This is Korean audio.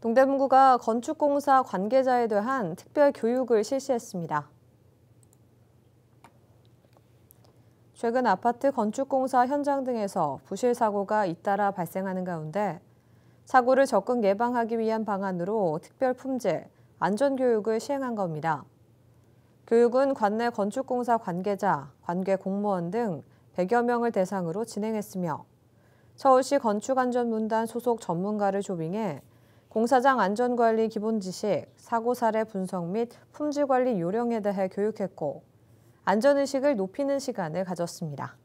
동대문구가 건축공사 관계자에 대한 특별 교육을 실시했습니다. 최근 아파트 건축공사 현장 등에서 부실 사고가 잇따라 발생하는 가운데 사고를 적극 예방하기 위한 방안으로 특별 품질, 안전교육을 시행한 겁니다. 교육은 관내 건축공사 관계자, 관계 공무원 등 100여 명을 대상으로 진행했으며 서울시 건축안전문단 소속 전문가를 조빙해 공사장 안전관리 기본 지식, 사고 사례 분석 및 품질 관리 요령에 대해 교육했고 안전의식을 높이는 시간을 가졌습니다.